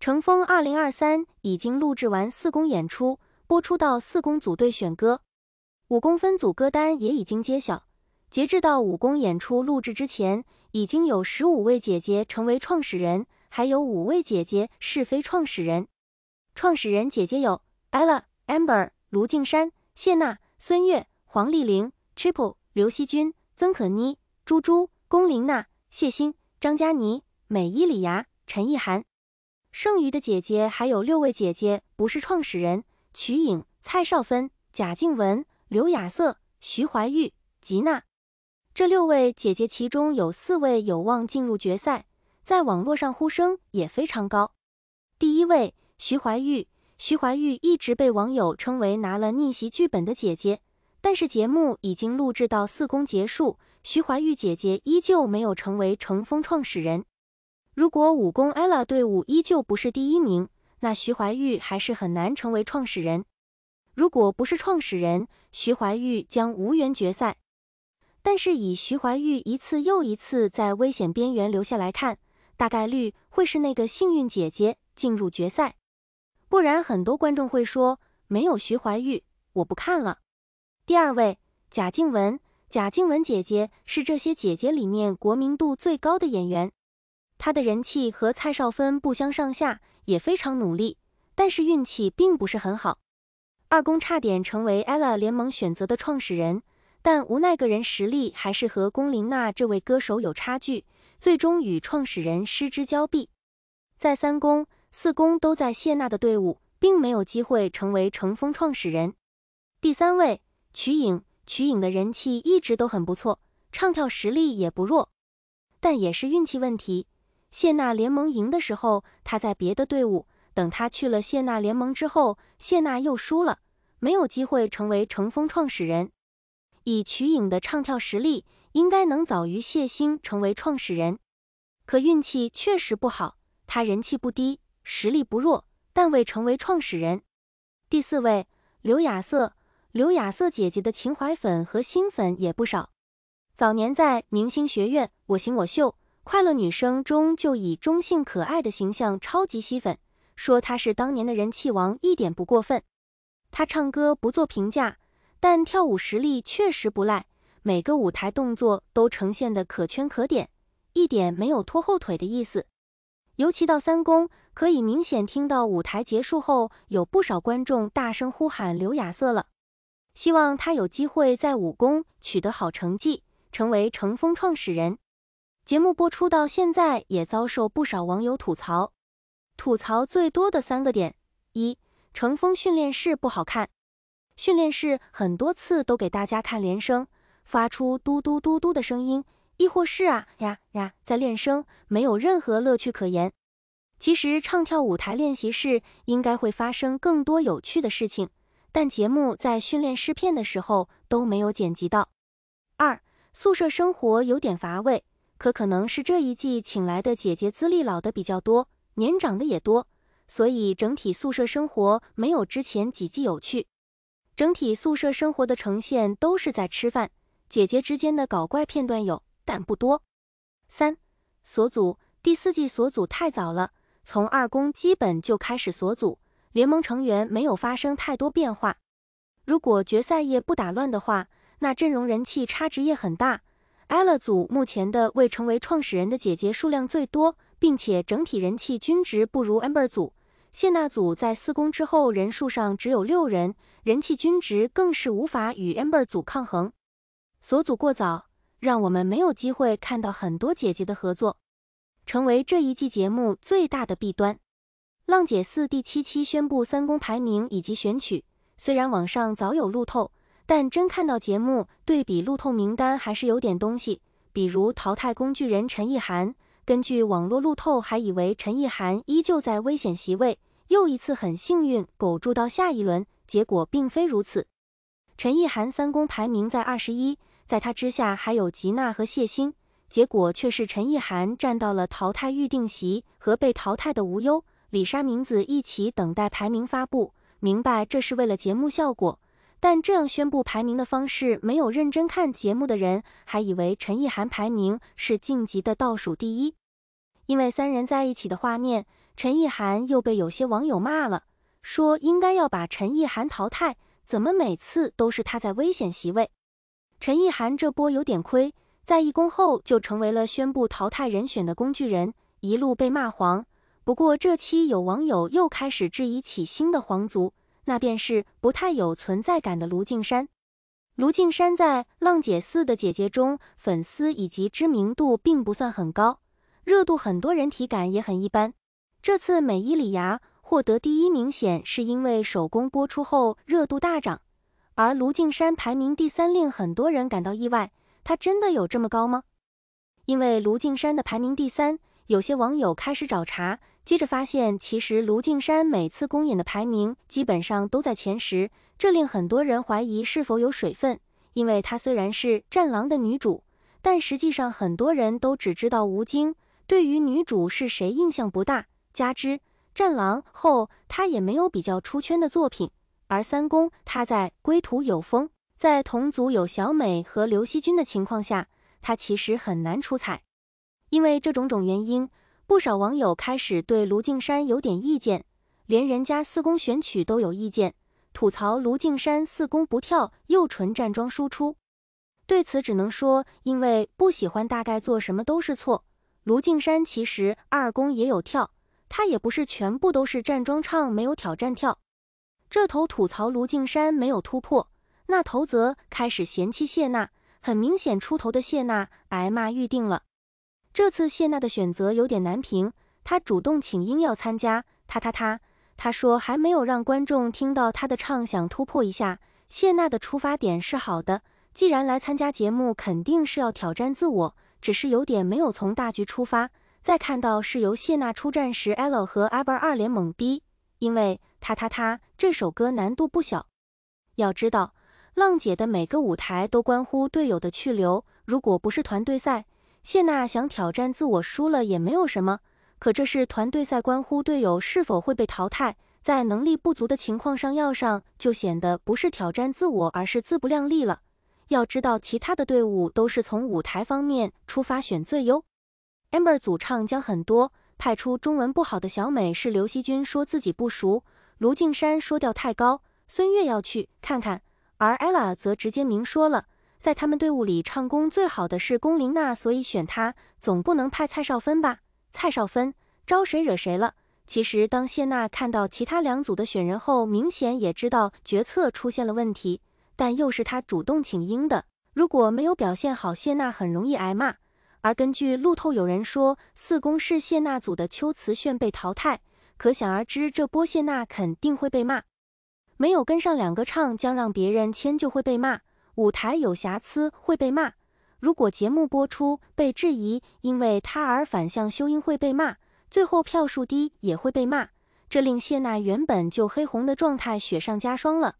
乘风二零二三已经录制完四公演出，播出到四公组队选歌，五公分组歌单也已经揭晓。截至到五公演出录制之前，已经有十五位姐姐成为创始人，还有五位姐姐是非创始人。创始人姐姐有 Ella、Amber、卢靖姗、谢娜、孙悦、黄丽玲、Triple、刘惜君、曾可妮、朱珠、龚琳娜、谢欣、张嘉倪、美依礼芽、陈意涵。剩余的姐姐还有六位姐姐，不是创始人：曲颖、蔡少芬、贾静雯、刘雅瑟、徐怀钰、吉娜。这六位姐姐其中有四位有望进入决赛，在网络上呼声也非常高。第一位徐怀钰，徐怀钰一直被网友称为拿了逆袭剧本的姐姐，但是节目已经录制到四公结束，徐怀钰姐姐依旧没有成为乘风创始人。如果武功 Ella 队伍依旧不是第一名，那徐怀钰还是很难成为创始人。如果不是创始人，徐怀钰将无缘决赛。但是以徐怀钰一次又一次在危险边缘留下来看，大概率会是那个幸运姐姐进入决赛。不然很多观众会说没有徐怀钰我不看了。第二位贾静雯，贾静雯姐姐是这些姐姐里面国民度最高的演员。他的人气和蔡少芬不相上下，也非常努力，但是运气并不是很好。二公差点成为 Ella 联盟选择的创始人，但无奈个人实力还是和龚琳娜这位歌手有差距，最终与创始人失之交臂。在三公、四公都在谢娜的队伍，并没有机会成为乘风创始人。第三位曲颖，曲颖的人气一直都很不错，唱跳实力也不弱，但也是运气问题。谢娜联盟赢的时候，他在别的队伍。等他去了谢娜联盟之后，谢娜又输了，没有机会成为乘风创始人。以曲颖的唱跳实力，应该能早于谢星成为创始人，可运气确实不好。她人气不低，实力不弱，但未成为创始人。第四位，刘亚瑟。刘亚瑟姐姐的情怀粉和新粉也不少。早年在明星学院，我行我秀。快乐女生中就以中性可爱的形象超级吸粉，说她是当年的人气王一点不过分。她唱歌不做评价，但跳舞实力确实不赖，每个舞台动作都呈现的可圈可点，一点没有拖后腿的意思。尤其到三公，可以明显听到舞台结束后有不少观众大声呼喊刘亚瑟了，希望他有机会在武功取得好成绩，成为乘风创始人。节目播出到现在，也遭受不少网友吐槽。吐槽最多的三个点：一、乘风训练室不好看，训练室很多次都给大家看连声，发出嘟嘟嘟嘟的声音，亦或是啊呀呀在练声，没有任何乐趣可言。其实唱跳舞台练习室应该会发生更多有趣的事情，但节目在训练试片的时候都没有剪辑到。二、宿舍生活有点乏味。可可能是这一季请来的姐姐资历老的比较多，年长的也多，所以整体宿舍生活没有之前几季有趣。整体宿舍生活的呈现都是在吃饭，姐姐之间的搞怪片段有，但不多。三所组第四季所组太早了，从二公基本就开始所组，联盟成员没有发生太多变化。如果决赛夜不打乱的话，那阵容人气差值也很大。ella 组目前的未成为创始人的姐姐数量最多，并且整体人气均值不如 amber 组。谢娜组在四公之后人数上只有六人，人气均值更是无法与 amber 组抗衡。所组过早，让我们没有机会看到很多姐姐的合作，成为这一季节目最大的弊端。浪姐四第七期宣布三公排名以及选曲，虽然网上早有路透。但真看到节目对比路透名单，还是有点东西。比如淘汰工具人陈意涵，根据网络路透，还以为陈意涵依旧在危险席位，又一次很幸运苟住到下一轮。结果并非如此，陈意涵三公排名在二十一，在他之下还有吉娜和谢欣，结果却是陈意涵站到了淘汰预定席和被淘汰的无忧、李莎、明子一起等待排名发布。明白这是为了节目效果。但这样宣布排名的方式，没有认真看节目的人还以为陈意涵排名是晋级的倒数第一。因为三人在一起的画面，陈意涵又被有些网友骂了，说应该要把陈意涵淘汰，怎么每次都是他在危险席位？陈意涵这波有点亏，在一公后就成为了宣布淘汰人选的工具人，一路被骂黄。不过这期有网友又开始质疑起新的皇族。那便是不太有存在感的卢靖姗。卢靖姗在《浪姐四》的姐姐中，粉丝以及知名度并不算很高，热度很多人体感也很一般。这次美依礼芽获得第一，明显是因为手工播出后热度大涨，而卢靖姗排名第三令很多人感到意外。她真的有这么高吗？因为卢靖姗的排名第三。有些网友开始找茬，接着发现其实卢靖姗每次公演的排名基本上都在前十，这令很多人怀疑是否有水分。因为她虽然是《战狼》的女主，但实际上很多人都只知道吴京，对于女主是谁印象不大。加之《战狼》后她也没有比较出圈的作品，而三宫她在《归途有风》在同组有小美和刘惜君的情况下，她其实很难出彩。因为这种种原因，不少网友开始对卢靖山有点意见，连人家四宫选曲都有意见，吐槽卢靖山四宫不跳又纯站桩输出。对此只能说，因为不喜欢大概做什么都是错。卢靖山其实二宫也有跳，他也不是全部都是站桩唱，没有挑战跳。这头吐槽卢靖山没有突破，那头则开始嫌弃谢娜，很明显出头的谢娜挨骂预定了。这次谢娜的选择有点难评，她主动请缨要参加，她她她她说还没有让观众听到她的唱，想突破一下。谢娜的出发点是好的，既然来参加节目，肯定是要挑战自我，只是有点没有从大局出发。在看到是由谢娜出战时，L 和 Ever 二连猛逼，因为她她她这首歌难度不小。要知道，浪姐的每个舞台都关乎队友的去留，如果不是团队赛。谢娜想挑战自我，输了也没有什么。可这是团队赛，关乎队友是否会被淘汰。在能力不足的情况上要上，就显得不是挑战自我，而是自不量力了。要知道，其他的队伍都是从舞台方面出发选最优。amber 组唱将很多，派出中文不好的小美是刘惜君，说自己不熟；卢靖姗说调太高，孙悦要去看看，而 ella 则直接明说了。在他们队伍里，唱功最好的是龚琳娜，所以选她，总不能派蔡少芬吧？蔡少芬招谁惹谁了？其实，当谢娜看到其他两组的选人后，明显也知道决策出现了问题，但又是她主动请缨的。如果没有表现好，谢娜很容易挨骂。而根据路透，有人说四公是谢娜组的秋瓷炫被淘汰，可想而知，这波谢娜肯定会被骂。没有跟上两个唱，将让别人牵就会被骂。舞台有瑕疵会被骂，如果节目播出被质疑，因为他而反向修音会被骂，最后票数低也会被骂，这令谢娜原本就黑红的状态雪上加霜了。